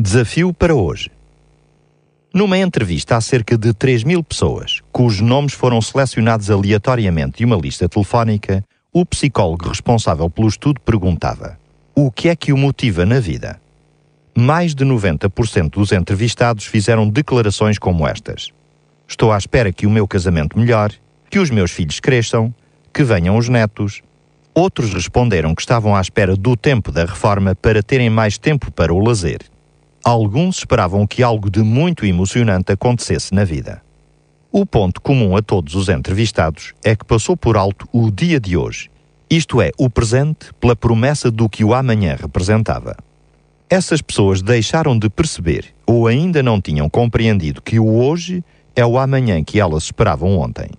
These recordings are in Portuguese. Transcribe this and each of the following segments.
Desafio para hoje. Numa entrevista a cerca de 3 mil pessoas, cujos nomes foram selecionados aleatoriamente de uma lista telefónica, o psicólogo responsável pelo estudo perguntava: O que é que o motiva na vida? Mais de 90% dos entrevistados fizeram declarações como estas: Estou à espera que o meu casamento melhore, que os meus filhos cresçam, que venham os netos. Outros responderam que estavam à espera do tempo da reforma para terem mais tempo para o lazer. Alguns esperavam que algo de muito emocionante acontecesse na vida. O ponto comum a todos os entrevistados é que passou por alto o dia de hoje, isto é, o presente, pela promessa do que o amanhã representava. Essas pessoas deixaram de perceber ou ainda não tinham compreendido que o hoje é o amanhã que elas esperavam ontem.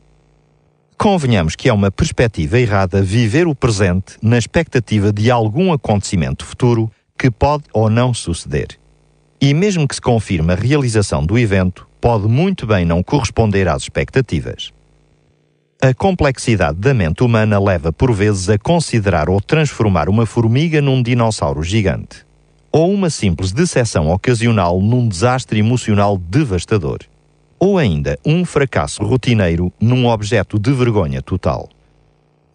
Convenhamos que é uma perspectiva errada viver o presente na expectativa de algum acontecimento futuro que pode ou não suceder. E mesmo que se confirme a realização do evento, pode muito bem não corresponder às expectativas. A complexidade da mente humana leva por vezes a considerar ou transformar uma formiga num dinossauro gigante, ou uma simples decepção ocasional num desastre emocional devastador, ou ainda um fracasso rotineiro num objeto de vergonha total.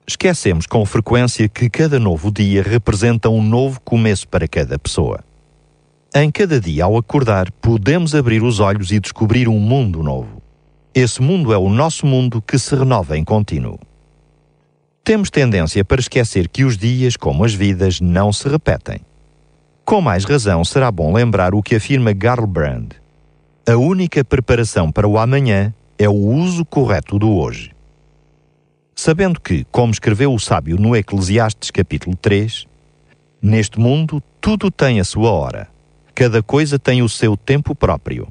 Esquecemos com frequência que cada novo dia representa um novo começo para cada pessoa. Em cada dia, ao acordar, podemos abrir os olhos e descobrir um mundo novo. Esse mundo é o nosso mundo que se renova em contínuo. Temos tendência para esquecer que os dias, como as vidas, não se repetem. Com mais razão, será bom lembrar o que afirma Garlbrand. A única preparação para o amanhã é o uso correto do hoje. Sabendo que, como escreveu o sábio no Eclesiastes capítulo 3, neste mundo tudo tem a sua hora Cada coisa tem o seu tempo próprio.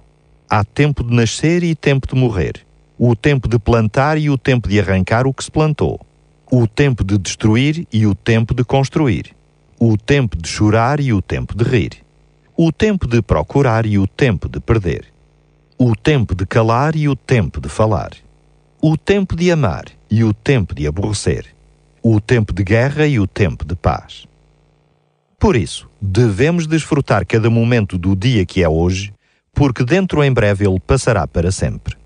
Há tempo de nascer e tempo de morrer. O tempo de plantar e o tempo de arrancar o que se plantou. O tempo de destruir e o tempo de construir. O tempo de chorar e o tempo de rir. O tempo de procurar e o tempo de perder. O tempo de calar e o tempo de falar. O tempo de amar e o tempo de aborrecer. O tempo de guerra e o tempo de paz por isso, devemos desfrutar cada momento do dia que é hoje, porque dentro em breve ele passará para sempre.